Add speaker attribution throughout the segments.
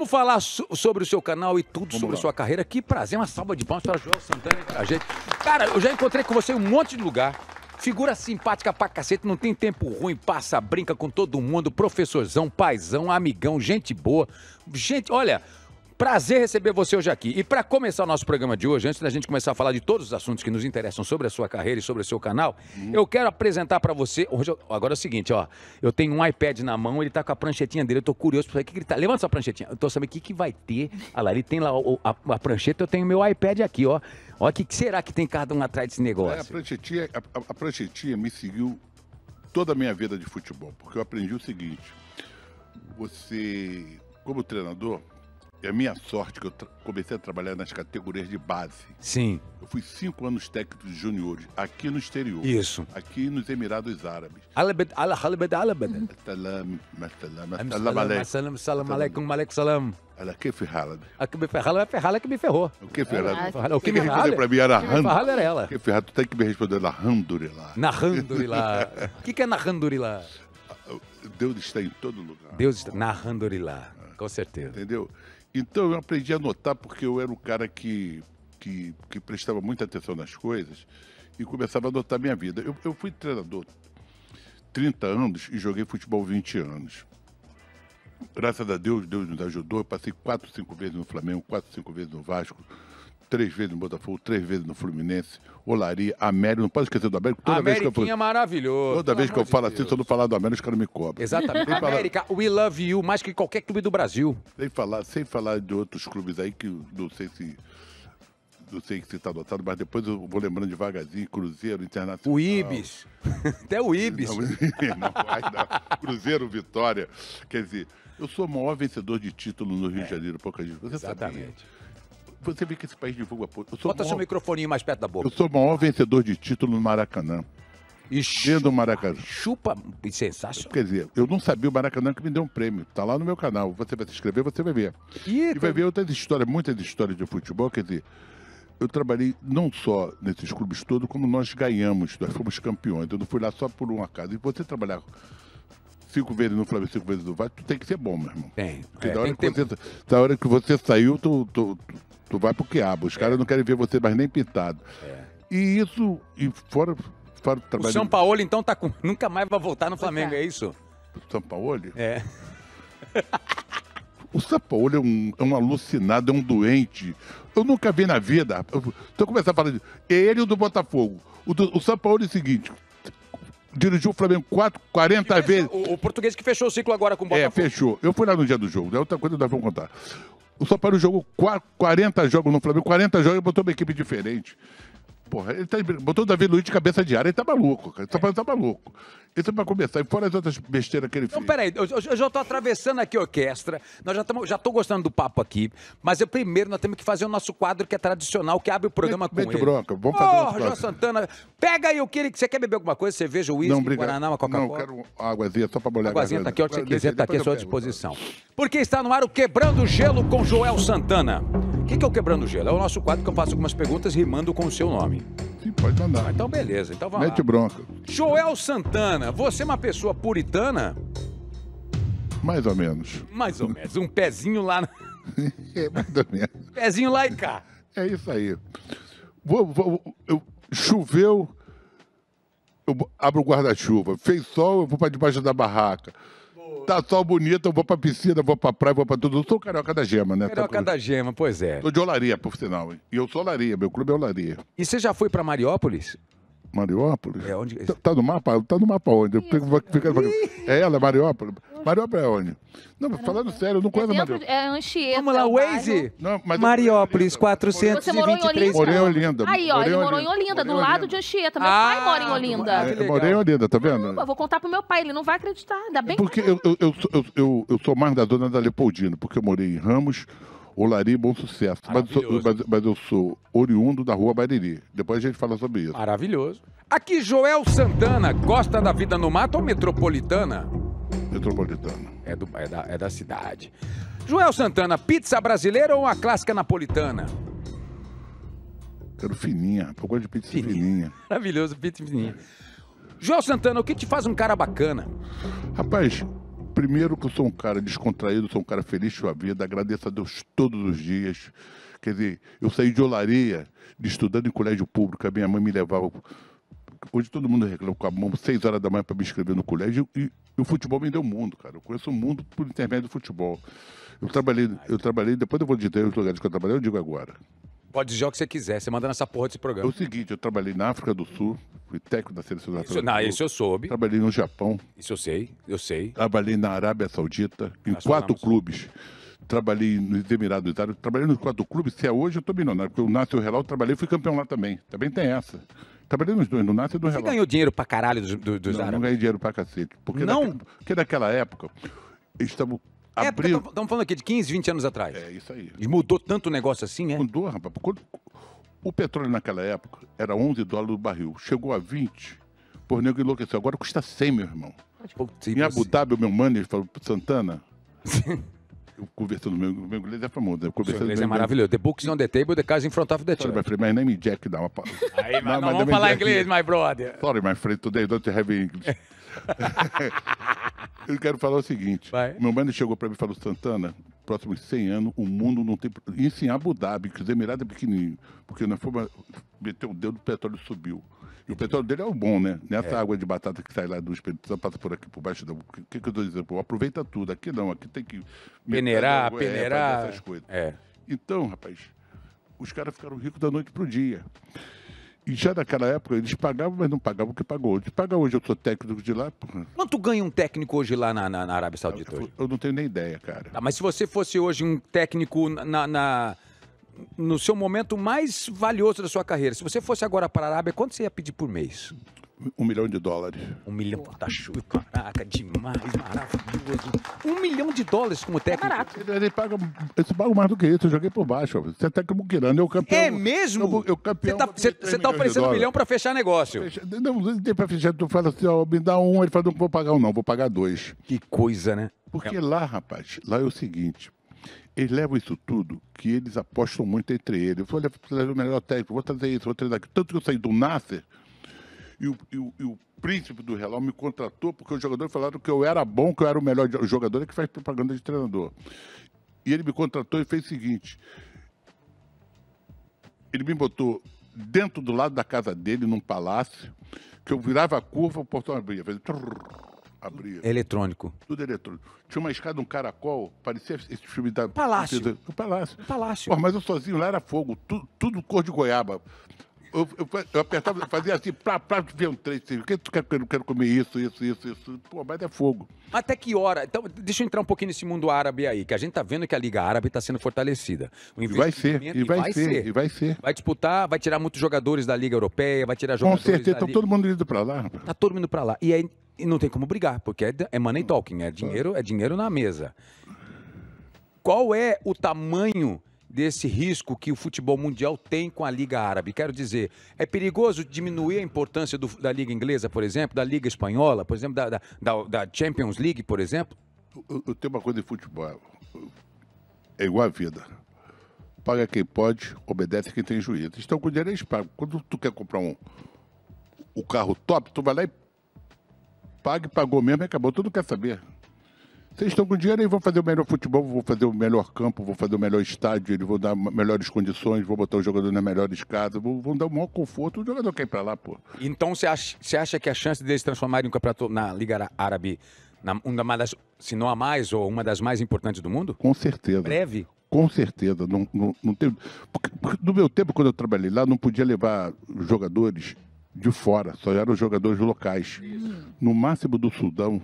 Speaker 1: Vamos falar so sobre o seu canal e tudo Vamos sobre a sua carreira. Que prazer, uma salva de palmas para Joel Santana e pra gente. Cara, eu já encontrei com você em um monte de lugar. Figura simpática pra cacete, não tem tempo ruim, passa, brinca com todo mundo, professorzão, paizão, amigão, gente boa. Gente, olha, Prazer receber você hoje aqui. E para começar o nosso programa de hoje, antes da gente começar a falar de todos os assuntos que nos interessam sobre a sua carreira e sobre o seu canal, uhum. eu quero apresentar para você. Hoje, agora é o seguinte, ó. Eu tenho um iPad na mão, ele tá com a pranchetinha dele, eu tô curioso para saber o que, que ele tá. Levanta essa pranchetinha. Eu tô sabendo o que, que vai ter. Olha lá, ele tem lá o, a, a, prancheta, eu tenho meu iPad aqui, ó. Olha o que, que, será que tem cada um atrás desse negócio? É, a,
Speaker 2: pranchetinha, a, a pranchetinha me seguiu toda a minha vida de futebol, porque eu aprendi o seguinte: você, como treinador, é a minha sorte que eu comecei a trabalhar nas categorias de base. Sim. Eu fui cinco anos técnico de juniores, aqui no exterior. Isso. Aqui nos Emirados Árabes. Alabed,
Speaker 1: ala, alabed, alabed. Salam, Assalam, salam, salam, salam, alaikum, Ela que ferrada. A que me ferrada, ferrala que me ferrou. O que ferrada? O que me respondeu pra mim era Randurila. era ela. O que
Speaker 2: ferrala? tu tem que me responder na Randurila.
Speaker 1: Na Randurila. O que, que é na Randurila? Deus está em todo lugar. Deus está na Randurila, com certeza.
Speaker 2: Entendeu? Então eu aprendi a notar porque eu era um cara que, que, que prestava muita atenção nas coisas e começava a notar minha vida. Eu, eu fui treinador 30 anos e joguei futebol 20 anos. Graças a Deus, Deus nos ajudou. Eu passei 4, 5 vezes no Flamengo, 4, 5 vezes no Vasco, três vezes no Botafogo, três vezes no Fluminense, Olaria, Américo, não pode esquecer do Américo. Toda América vez que eu é
Speaker 1: maravilhoso. Toda vez que eu
Speaker 2: falo Deus. assim, se eu não falar do Américo, os caras me cobram. Exatamente. América,
Speaker 1: we love you, mais que qualquer clube do Brasil. Sem falar,
Speaker 2: sem falar de outros clubes aí que não sei se não sei se está adotado, mas depois eu vou lembrando devagarzinho, Cruzeiro, Internacional. O Ibis. Até o Ibis. Não, não. Cruzeiro, Vitória. Quer dizer, eu sou o maior vencedor de título no Rio é. de Janeiro, pouca gente. Você Exatamente. Sabia? Você vê que esse país divulga pouco. Bota maior... seu microfone mais perto da boca. Eu sou o maior vencedor de título no Maracanã. E chupa, dentro do Maracanã. Chupa, sensacional. Quer dizer, eu não sabia o Maracanã que me deu um prêmio. Está lá no meu canal. Você vai se inscrever, você vai ver. E, e vai ver outras histórias, muitas histórias de futebol. Quer dizer, eu trabalhei não só nesses clubes todos, como nós ganhamos, nós fomos campeões. Eu não fui lá só por um acaso. E você trabalhar cinco vezes no Flamengo, cinco vezes no Vasco, tu tem que ser bom, meu irmão. Tem. Porque é, da, hora que ter... você, da hora que você saiu, tu, tu, tu, tu vai pro quiabo. Os é. caras não querem ver você mais nem pintado. É. E isso, e fora, fora o trabalho... O São
Speaker 1: Paulo, então, tá com... nunca mais vai voltar no Flamengo, é. é isso? O São Paulo? É.
Speaker 2: O Sampaoli é um, é um alucinado, é um doente. Eu nunca vi na vida. Então começar a falar disso. Ele e o do Botafogo. O, do, o Sampaoli é o seguinte: dirigiu o Flamengo quatro 40 vezes. O, o, português que fechou o ciclo agora com o é, Botafogo. É, fechou. Eu fui lá no dia do jogo, é outra coisa que nós vamos contar. O São Paulo jogou 40 jogos no Flamengo, 40 jogos e botou uma equipe diferente. Porra, ele tá, botou o Davi Luiz de cabeça de área, ele tá maluco, cara. Ele tá, é. tá maluco. Ele tá pra começar. E fora as outras besteiras que ele
Speaker 1: fez. Não peraí, eu, eu, já tô atravessando aqui a orquestra. Nós já, estamos, já tô gostando do papo aqui. Mas eu, primeiro nós temos que fazer o nosso quadro que é tradicional, que abre o programa mete, com mete ele. bronca, vamos fazer oh, o João Santana, pega aí o que ele... Você quer beber alguma coisa? Cerveja, uísque, o Guaraná, uma Coca-Cola? Não, quero águazinha, só pra
Speaker 2: molhar águazinha a tá aqui, ó, se quiser, tá aqui à sua disposição.
Speaker 1: Porque está no ar o Quebrando Gelo com Joel Santana que, que é o Quebrando Gelo? É o nosso quadro que eu faço algumas perguntas rimando com o seu nome. Sim, pode mandar. Ah, então beleza, então vamos Mete lá. bronca. Joel Santana, você é uma pessoa puritana?
Speaker 2: Mais ou menos.
Speaker 1: Mais ou menos. Um pezinho lá. é, mais ou menos. Pezinho lá e cá. É isso aí. Vou,
Speaker 2: vou, eu, choveu, eu abro o guarda-chuva. Fez sol, eu vou para debaixo da barraca tá sol bonito, eu vou pra piscina, vou pra praia, vou pra tudo. Eu sou carioca da gema, né? Carioca tá da gema, pois é. Tô de olaria, por sinal. E eu sou olaria, meu clube é olaria. E você
Speaker 1: já foi pra Mariópolis?
Speaker 2: Mariópolis? É onde... É tá, tá no mapa? Tá no mapa onde? Fica... Né? É ela, Mariópolis? Mariópolis. Não, falando sério, eu não conheço é Mariópolis.
Speaker 1: É Anchieta. Vamos lá, Waze.
Speaker 2: Não, mas Mariópolis, 423 Morei em Olinda. Aí, ó, ele morou em Olinda, do lado de Anchieta. Meu pai ah, mora em Olinda. Eu é, morei em Olinda, tá vendo?
Speaker 1: vou contar pro meu pai, ele não vai acreditar. Ainda bem é Porque eu,
Speaker 2: eu, sou mais da dona da Leopoldina, porque eu morei em Ramos, Olari, Bom Sucesso. Mas eu, sou, mas, mas eu, sou, oriundo da Rua Bariri. Depois a gente fala sobre isso. Maravilhoso.
Speaker 1: Aqui, Joel Santana, gosta da vida no mato ou metropolitana?
Speaker 2: Metropolitana.
Speaker 1: É, do, é, da, é da cidade. Joel Santana, pizza brasileira ou a clássica napolitana?
Speaker 2: Quero fininha, procura de pizza fininha. fininha.
Speaker 1: Maravilhoso, pizza fininha. Joel Santana, o que te faz um cara bacana?
Speaker 2: Rapaz, primeiro que eu sou um cara descontraído, sou um cara feliz com a vida, agradeço a Deus todos os dias. Quer dizer, eu saí de olaria, de estudando em colégio público, a minha mãe me levava. Hoje todo mundo reclama com a mão, seis horas da manhã para me inscrever no colégio, e e o futebol me deu o mundo, cara. Eu conheço o mundo por intermédio do futebol. Eu trabalhei, eu trabalhei, depois eu vou dizer os lugares que eu trabalhei, eu digo agora.
Speaker 1: Pode dizer o que você quiser, você manda nessa porra desse programa. É o seguinte, eu
Speaker 2: trabalhei na África do Sul, fui técnico da seleção da África Não, isso
Speaker 1: eu soube. Trabalhei
Speaker 2: no Japão. Isso eu sei, eu sei. Trabalhei na Arábia Saudita, em Nós quatro falamos. clubes. Trabalhei nos Emirados Árabes, trabalhei nos quatro clubes, se é hoje eu tô milionário, porque eu nasci o Real, trabalhei fui campeão lá também. Também tem essa. Trabalhei tá nos dois, no NASA e no Você relógio. ganhou dinheiro pra caralho dos, dos, não, árabes? Não ganhei dinheiro pra cacete. Porque não? Naquela, porque naquela época, estamos é, abrindo... É, estamos falando aqui de 15, 20 anos atrás. É, isso aí. E mudou tanto o negócio assim, é? Mudou, rapaz. Quando, o petróleo naquela época era 11 dólares o barril. Chegou a 20, por nego enlouqueceu. Agora custa 100, meu irmão. Putz, em Abu Dhabi, o meu manager falou, Santana... Sim. o cobertor do meu, meu inglês é famoso. Né? O cobertor inglês é maravilhoso.
Speaker 1: The books on the table, the cars in front of the chair. Sorry, my
Speaker 2: friend, my name is Jack. Não,
Speaker 1: Aí, não, não vamos falar né? inglês, my brother.
Speaker 2: Sorry, my friend, today I don't have English. eu quero falar o seguinte. Vai. Meu mano chegou para mim e falou, Santana, próximos 100 anos, o mundo não tem. Isso em Abu Dhabi, que os Emirados é pequenininho, porque na forma meter o dedo, o petróleo subiu. E o petróleo dele é o bom, né? Nessa é. água de batata que sai lá do Espírito Santo, passa por aqui, por baixo da. O que, que eu estou dizendo? Pô, aproveita tudo. Aqui não, aqui tem que. Peneirar, água, é, peneirar. É, essas coisas. É. Então, rapaz, os caras ficaram ricos da noite para o dia. E já naquela época eles pagavam, mas não pagavam o que pagou hoje. Paga hoje, eu sou técnico de lá. Porra.
Speaker 1: Quanto ganha um técnico hoje lá na, na, na Arábia Saudita? Eu, eu, não tenho nem ideia, cara. Ah, mas se você fosse hoje um técnico na, na, no seu momento mais valioso da sua carreira, se você fosse agora para a Arábia, quanto você ia pedir por mês? Um milhão de dólares. Um milhão, tá caraca, demais, maravilhoso. Um milhão de dólares como é técnico. É barato. Ele, ele paga,
Speaker 2: mais do que isso, eu joguei por baixo. Você é técnico Muquirana, eu campeão. É mesmo? Eu, campeão.
Speaker 1: Você tá, cê, tá oferecendo um milhão pra fechar negócio. Fecha,
Speaker 2: não, não tem pra fechar, tu fala assim, ó, me dá um, ele fala, não vou pagar um não, vou pagar dois. Que coisa, né? Porque é. lá, rapaz, lá é o seguinte, eles levam isso tudo, que eles apostam muito entre eles. falei, vou levar o melhor técnico, vou trazer isso, vou trazer aquilo. Tanto que eu saí do Nasser, e o, e o, e o príncipe do relógio me contratou porque os jogadores falaram que eu era bom, que eu era o melhor jogador, é que faz propaganda de treinador. E ele me contratou e fez o seguinte: ele me botou dentro do lado da casa dele, num palácio, que eu virava a curva, o portão abria. Fazia... Abria.
Speaker 1: Eletrônico.
Speaker 2: Tudo eletrônico. Tinha uma escada, um caracol, parecia esse filme da. Palácio. O palácio. O palácio. Pô, mas eu sozinho lá era fogo, tudo, tudo cor de goiaba eu, eu, eu apertava, fazia assim, pra, pra, ver um três, assim, que tu quer, eu quero comer isso, isso, isso, isso.
Speaker 1: Pô, mas é fogo. Até que hora? Então, deixa eu entrar um pouquinho nesse mundo árabe aí, que a gente tá vendo que a Liga Árabe tá sendo fortalecida. O e vai ser, e vai, vai ser, ser, e vai ser. Vai disputar, vai tirar muitos jogadores da Liga Europeia, vai tirar jogadores. Com certeza, tá todo mundo indo pra lá. Tá todo mundo pra lá. E e não tem como brigar, porque é, é money talking, é hum. dinheiro, é dinheiro na mesa. Qual é o tamanho desse risco que o futebol mundial tem com a Liga Árabe. Quero dizer, é perigoso diminuir a importância do, da Liga Inglesa, por exemplo, da Liga Espanhola, por exemplo, da, da, da Champions League, por exemplo? Eu, eu tenho uma coisa de futebol. É
Speaker 2: igual a vida. Paga quem pode, obedece quem tem juízo. Então, com dinheiro eles é pagam. Quando tu quer comprar um, o um carro top, tu vai lá e paga e pagou mesmo e acabou. Tu não quer saber. Vocês estão com dinheiro e vão fazer o melhor futebol, vou fazer o melhor campo, vou fazer o melhor estádio, eles vão dar melhores condições, vou botar o jogador nas melhores casas, vão dar o maior
Speaker 1: conforto, o jogador quer ir para lá, pô. Então você acha, você acha que a chance deles transformarem um campeonato na Liga Árabe, na, uma das, se não a mais, ou uma das mais importantes do mundo? Com certeza. Breve?
Speaker 2: Com certeza. Não, não, não teve... Porque, porque no meu tempo, quando eu trabalhei lá, não podia levar jogadores de fora, só eram jogadores locais. Isso. No máximo do Sudão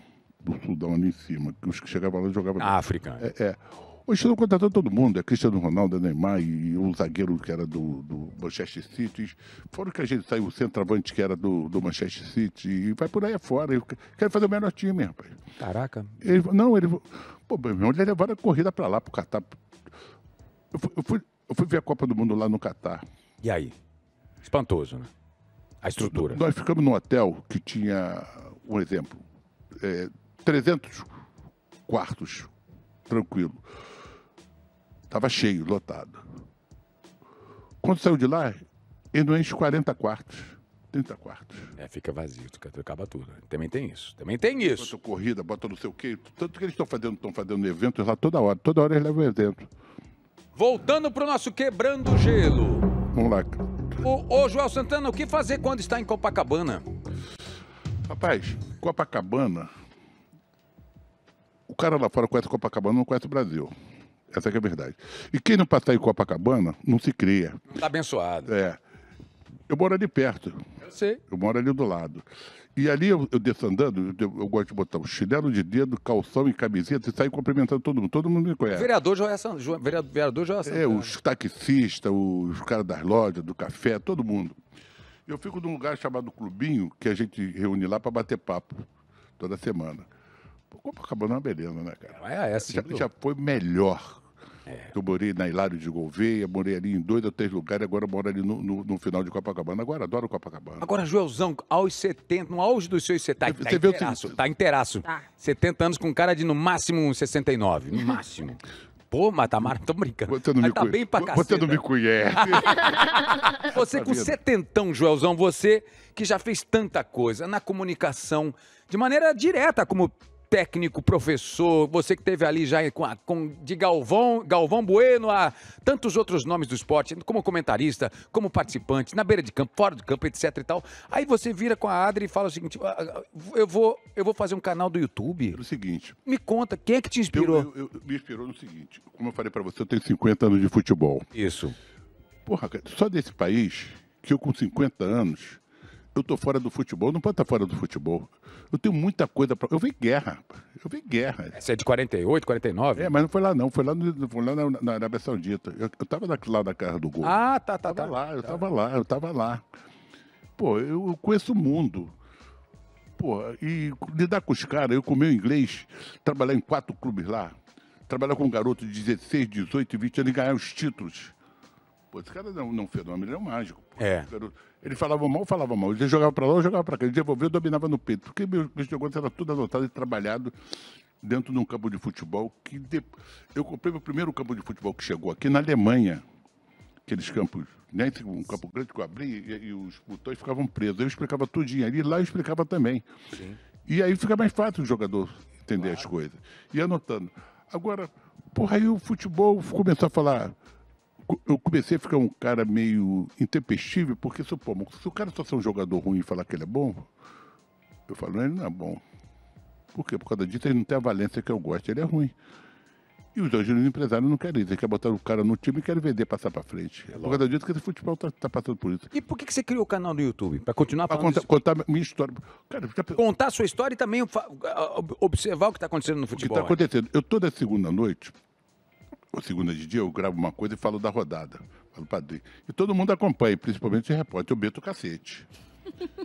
Speaker 2: do Sudão ali em cima, que os que chegavam lá jogavam. Ah, África. É. é. Hoje estão contratando todo mundo, é Cristiano Ronaldo, é Neymar e o zagueiro que era do, do Manchester City. Fora que a gente saiu o centroavante que era do, do Manchester City e vai por aí afora. quero fazer o melhor time, rapaz. Caraca. Ele, não, ele. Pô, meu irmão, ele levou a corrida pra lá, pro Catar. Eu fui, eu, fui, eu fui ver a Copa do Mundo lá no Catar. E aí? Espantoso, né? A estrutura. Nós ficamos num hotel que tinha, um exemplo, é, 300 quartos, tranquilo. Estava cheio, lotado. Quando saiu de lá, ele não enche 40
Speaker 1: quartos, 30 quartos. É, fica vazio, acaba tudo. Também tem isso, também tem
Speaker 2: isso. Bota corrida, bota não sei o quê. Tanto que eles estão fazendo, estão fazendo eventos lá toda hora. Toda hora eles levam evento.
Speaker 1: Voltando para o nosso Quebrando Gelo. Vamos lá. Ô, ô, Joel Santana, o que fazer quando está em Copacabana? Rapaz, Copacabana
Speaker 2: cara lá fora conhece Copacabana, não conhece o Brasil. Essa é a verdade. E quem não passar em Copacabana, não se cria. Não
Speaker 1: está abençoado. É. Eu
Speaker 2: moro ali perto. Eu sei. Eu moro ali do lado. E ali eu, eu desço andando, eu, eu, gosto de botar o chinelo de dedo, calção e camiseta e sair cumprimentando todo mundo. Todo mundo me conhece.
Speaker 1: Vereador Joel Santana.
Speaker 2: vereador, vereador Joel é, Santana. É, os taxistas, os caras das lojas, do café, todo mundo. Eu fico num lugar chamado Clubinho, que a gente reúne lá para bater papo toda semana. O Copacabana é uma beleza, né, cara? É, é já, já foi melhor. É. Eu morei na Hilário de Gouveia, morei ali em dois ou três lugares, agora moro ali no, no, no, final de Copacabana.
Speaker 1: Agora adoro Copacabana. Agora, Joelzão, aos 70, no auge dos seus 70, tá, você tá inteiraço, tá inteiraço. Tá. 70 anos com cara de no máximo 69, no máximo. Pô, Matamara, tô brincando. Você não me tá conhe... bem pra Você não me conhece. você tá com setentão, Joelzão, você que já fez tanta coisa na comunicação, de maneira direta, como técnico, professor, você que teve ali já com, a, com, de Galvão, Galvão Bueno a tantos outros nomes do esporte, como comentarista, como participante, na beira de campo, fora de campo, etc e tal. Aí você vira com a Adri e fala o seguinte: ah, ah, eu vou, eu vou fazer um canal do YouTube. É o seguinte. Me conta, quem é que te inspirou?
Speaker 2: Eu, eu, eu me inspirou no seguinte,
Speaker 1: como eu falei para você,
Speaker 2: eu tenho 50 anos de futebol. Isso. Porra, só desse país que eu com 50 anos eu tô fora do futebol, não pode estar tá fora do futebol. Eu tenho muita coisa para. Eu vi guerra,
Speaker 1: eu vi guerra. Você é de 48, 49?
Speaker 2: É, mas não foi lá não, foi lá, no, foi lá na, na Arábia Saudita. Eu, eu tava lá da casa do gol. Ah, tá, tá, eu tá. Lá, eu tá. tava lá, eu tava lá. Pô, eu, eu conheço o mundo. Pô, e lidar com os caras, eu com o meu inglês, trabalhar em quatro clubes lá, trabalhar com um garoto de 16, 18, 20 anos e ganhar os títulos. Pô, esse cara não, não é um fenômeno, ele é um mágico. Pô, é. Garoto ele falava mal, falava mal. Ele jogava para lá, jogava para cá. Ele devolveu, dominava no peito. Porque meus Cristiano era tudo anotado e trabalhado dentro de um campo de futebol que de... eu comprei meu primeiro campo de futebol que chegou aqui na Alemanha. Aqueles campos, né? Um campo grande que eu abri e, e os botões ficavam presos. Eu explicava tudinho ali, lá eu explicava também. Sim. E aí fica mais fácil o jogador entender claro. as coisas. E anotando. Agora, porra, aí o futebol começou a falar eu comecei a ficar um cara meio intempestível, porque supomo, se o cara só ser um jogador ruim e falar que ele é bom, eu falo, ele não é bom. Por quê? Por causa disso ele não tem a valência que eu gosto, ele é ruim. E os dois empresários não querem isso, eles querem botar o cara no time e querem vender, passar para frente. É por causa disso que esse futebol está tá passando por isso.
Speaker 1: E por que, que você criou o canal no YouTube? Para continuar pra contar, contar minha história. Cara, já... Contar a sua história e também observar o que está acontecendo no futebol. O que está
Speaker 2: acontecendo? Eu toda segunda noite, segunda de dia, eu gravo uma coisa e falo da rodada. Falo padre E todo mundo acompanha, principalmente o repórter, o Beto Cacete.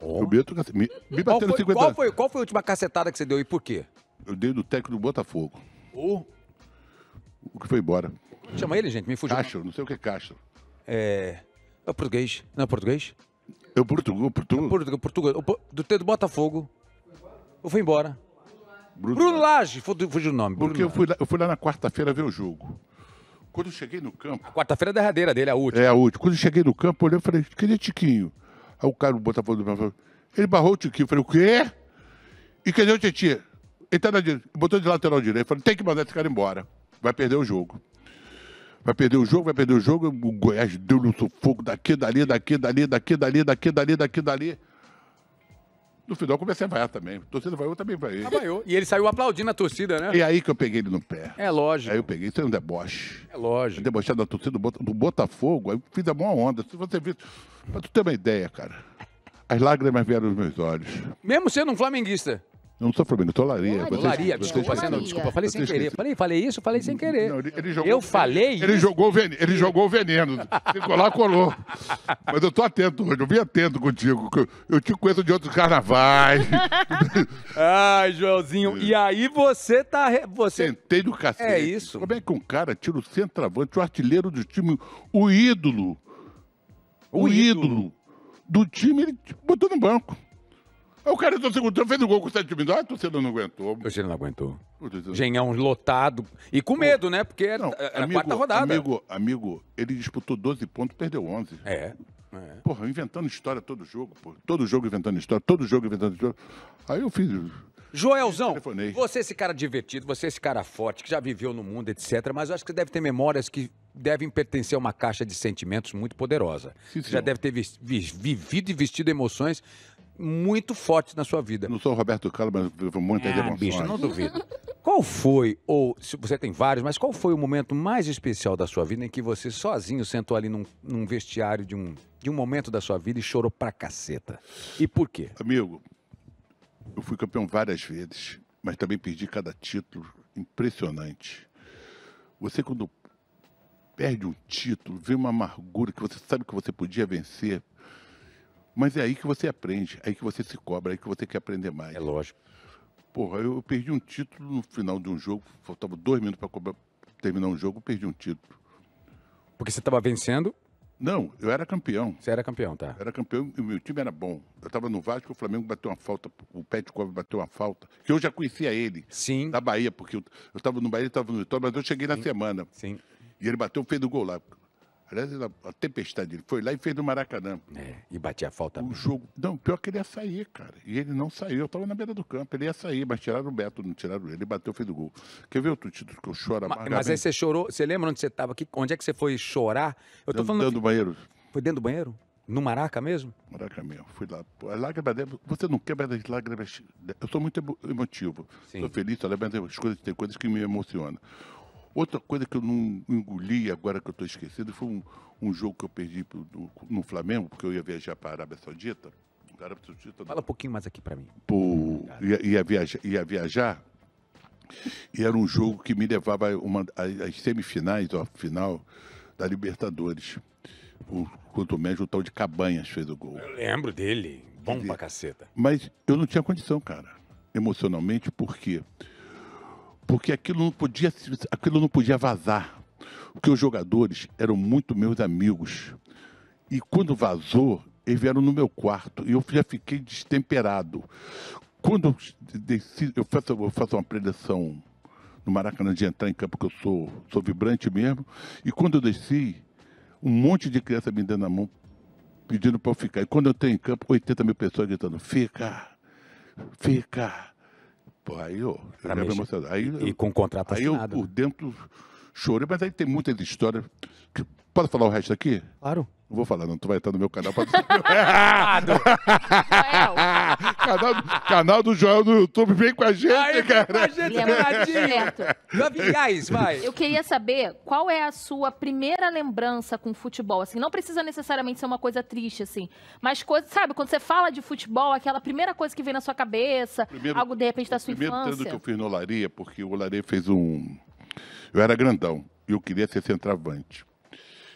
Speaker 2: Oh. O Beto Cacete. Me, me qual, foi, 50 qual, foi, qual foi a última cacetada que você deu e por quê? Eu dei do técnico do Botafogo. o O que foi embora.
Speaker 1: Chama ele, gente, me fugiu. Castro, não sei o que é Castro. É. É português. Não é português? Eu é é português, português. Português, português. Do T do Botafogo. Eu fui embora. Bruno, Bruno Lage, fugiu o nome. Porque eu fui, lá, eu fui lá na quarta-feira ver o jogo. Quando eu cheguei no campo. A quarta-feira da é derradeira dele, a última.
Speaker 2: É a última. Quando eu cheguei no campo, olhei e falei, queria é Tiquinho? Aí o cara, a foto do meu falou, ele barrou o Tiquinho. Eu falei, o quê? E cadê o Tietchan? Ele tá na direita. Botou de lateral direito. Falei, tem que mandar esse cara embora. Vai perder o jogo. Vai perder o jogo, vai perder o jogo. O Goiás deu no sufoco daqui, dali, daqui, dali, daqui, dali, daqui, dali, daqui, dali. dali. No final comecei a vaiar também. A torcida vaiou também pra ele. Ah,
Speaker 1: vaiou. E ele saiu aplaudindo a torcida, né? E é aí que
Speaker 2: eu peguei ele no pé. É lógico. Aí eu peguei, isso é um deboche. É lógico. Debochado da torcida do, Botafogo, aí eu fiz a maior onda. Se você viu. Pra tu ter uma ideia, cara. As lágrimas vieram nos meus olhos.
Speaker 1: Mesmo sendo um flamenguista?
Speaker 2: Eu não estou falando, tolaria. Tolaria, desculpa, não, desculpa, falei sem querer.
Speaker 1: Falei, falei isso, falei sem querer. Não, ele, ele jogou, eu falei ele isso. Jogou veneno, ele jogou veneno. Nicolau colou. Mas eu estou atento hoje, eu vim
Speaker 2: atento contigo. Eu te conheço de outros carnavais. Ai, Joelzinho, e é. aí você tá. Você... Sentei do cacete. É isso. Como é que um cara tira o centroavante, o artilheiro do time, o ídolo? O, o ídolo. ídolo do
Speaker 1: time, ele botou no banco. O cara do tá segundo tempo tá fez o gol com 7 minutos. Ah, a torcida não aguentou. A torcida não aguentou. Genhão lotado. E com medo, né? Porque era, não, era amigo, a quarta rodada.
Speaker 2: Amigo, amigo, ele disputou 12 pontos, perdeu 11. É. é. Porra, inventando história
Speaker 1: todo jogo. Porra.
Speaker 2: Todo jogo inventando história, todo jogo inventando história. Aí eu fiz...
Speaker 1: Joelzão, você é esse cara divertido, você é esse cara forte, que já viveu no mundo, etc. Mas eu acho que você deve ter memórias que devem pertencer a uma caixa de sentimentos muito poderosa. Sim, você já deve ter vi vi vivido e vestido emoções muito fortes na sua vida. Não sou o Roberto Carlos, mas muito ah, emoções. Bicho, não duvido. Qual foi, ou se você tem vários, mas qual foi o momento mais especial da sua vida em que você sozinho sentou ali num, num vestiário de um, de um momento da sua vida e chorou pra caceta? E por quê? Amigo, eu fui campeão várias vezes,
Speaker 2: mas também perdi cada título impressionante. Você, quando perde um título, vê uma amargura que você sabe que você podia vencer, mas é aí que você aprende, é aí que você se cobra, é aí que você quer aprender mais. É lógico. Porra, eu perdi um título no final de um jogo, faltava dois minutos para terminar um jogo, perdi um título. Porque você estava vencendo? Não, eu era campeão. Você era campeão, tá? Eu era campeão e o meu time era bom. Eu estava no Vasco, o Flamengo bateu uma falta, o Pé de Cobre bateu uma falta, que eu já conhecia ele. Sim. Da Bahia, porque eu estava no Bahia, estava no Vitória, mas eu cheguei Sim. na semana. Sim. E ele bateu, fez o gol lá. Aliás, a tempestade, ele foi lá e fez no Maracanã. É, e batia a falta. O mesmo. jogo. Não, pior que ele ia sair, cara. E ele não saiu. Eu estava na beira do campo. Ele ia sair, mas tiraram o Beto, não tiraram ele. Ele bateu, fez o gol. Quer ver outro título que eu choro Mas, mas aí você
Speaker 1: chorou. Você lembra onde você estava? Onde é que você foi chorar? Eu tô falando. Dentro do banheiro. Foi dentro do banheiro? No Maraca mesmo?
Speaker 2: Maraca mesmo. Fui lá. A lágrima Você não quebra as lágrimas. Eu sou muito emotivo. Sim. Sou feliz, olha bem as coisas, tem coisas que me emocionam. Outra coisa que eu não engoli agora que eu estou esquecendo foi um, um, jogo que eu perdi no, no, Flamengo, porque eu ia viajar para a Arábia
Speaker 1: Saudita. Arábia Saudita Fala um pouquinho mais aqui para mim.
Speaker 2: Pro, ia, ia, viajar, ia viajar e era um jogo que me levava uma, às semifinais, ó, final da Libertadores. O, quanto menos o tal de Cabanhas fez o gol. Eu
Speaker 1: lembro dele. Bom Quer pra caceta.
Speaker 2: Mas eu não tinha condição, cara, emocionalmente, porque quê? porque aquilo não podia, aquilo não podia vazar, porque os jogadores eram muito meus amigos. E quando vazou, eles vieram no meu quarto e eu já fiquei destemperado. Quando eu, eu, faço, eu faço uma preleção no Maracanã de entrar em campo, porque eu sou, sou vibrante mesmo, e quando eu desci, um monte de criança me dando a mão, pedindo para eu ficar. E quando eu tenho em campo, 80 mil pessoas gritando: fica, fica. Pô, aí, ó, eu lembro emocionado. Aí, e, e com contrato aí assinado. Aí eu, por dentro, chorei, mas aí tem muita história Pode falar o resto aqui? Claro. Não vou falar, não. Tu vai estar no meu canal pra. canal, canal do Joel no YouTube, vem com a gente, Aí, cara. Com a gente, Lembradinho. vai. Eu
Speaker 1: queria saber qual é a sua primeira lembrança com futebol, assim. Não precisa necessariamente ser uma coisa triste, assim. Mas, coisa, sabe, quando você fala de futebol, aquela primeira coisa que vem na sua cabeça, primeiro, algo de repente da sua primeiro infância. Primeiro
Speaker 2: que eu fiz no Olaria, porque o Olaria fez um. Eu era grandão e eu queria ser centroavante.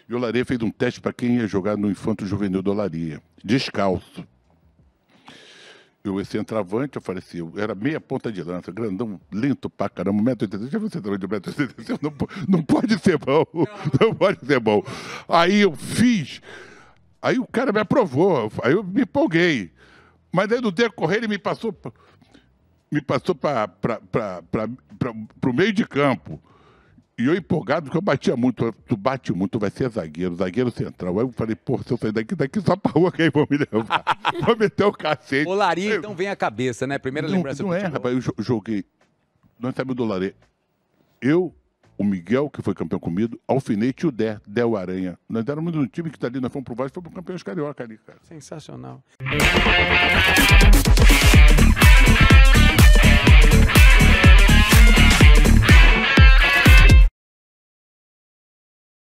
Speaker 2: E o Olaria fez um teste para quem ia jogar no Infanto Juvenil do Olaria, descalço. Eu, esse entravante, eu falei assim, eu era meia ponta de lança, grandão, lento pra caramba, 1,80m, já você centroavante tá de 1,80m? Não, não pode ser bom, não pode ser bom. Aí eu fiz, aí o cara me aprovou, aí eu me empolguei. Mas aí no decorrer ele me passou, me passou para o meio de campo. E eu empolgado, porque eu batia muito. Tu bate muito, tu vai ser zagueiro, zagueiro central. Aí eu falei, pô, se eu sair daqui, daqui só pra rua, aí vão me levar?
Speaker 1: vou meter o cacete. O Lari, então vem a cabeça, né? Primeira não, lembrança.
Speaker 2: Não é, rapaz, eu joguei. Nós sabemos do Lari. Eu, o Miguel, que foi campeão comigo, Alfinete e o Dé, Del Aranha. Nós éramos um time que tá ali, nós fomos pro Vasco, fomos campeões carioca ali, cara. Sensacional.